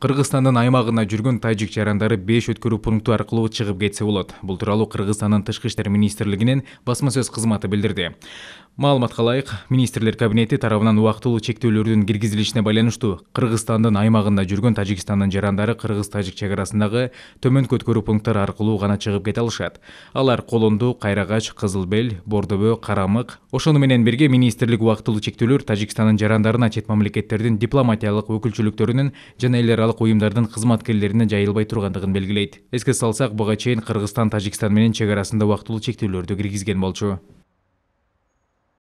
кыргызстандын аймагында жүргөн тажик жарандары беш өткөрүү пункту аркылуу чыгып кетсе болот бул тууралуу кыргызстандын тышкы иштер министрлигинин басма сөз кызматы билдирди маалыматка ылайык министрлер кабинети тарабынан убактылуу чектөөлөрдүн киргизилишине байланыштуу кыргызстандын аймагында жүргөн тажикстандын жарандары кыргыз тажик чек арасындагы төмөнкү өткөрүү пункттары аркылуу гана чыгып кете алышат алар колонду кайрагач кызыл бел бордобө карамык ошону менен бирге министрлик убактылуу чектөөлөр тажикстандын жарандарына чет мамлекеттердин дипломатиялык өкүлчүлүктөрүнүн жана эл аралык уюмдардын кызматкерлерине жайылбай тургандыгын белгилейт эске салсак буга чейин кыргызстан тажикстан менен чек арасында убактылуу чектөөлөрдү киргизген болчу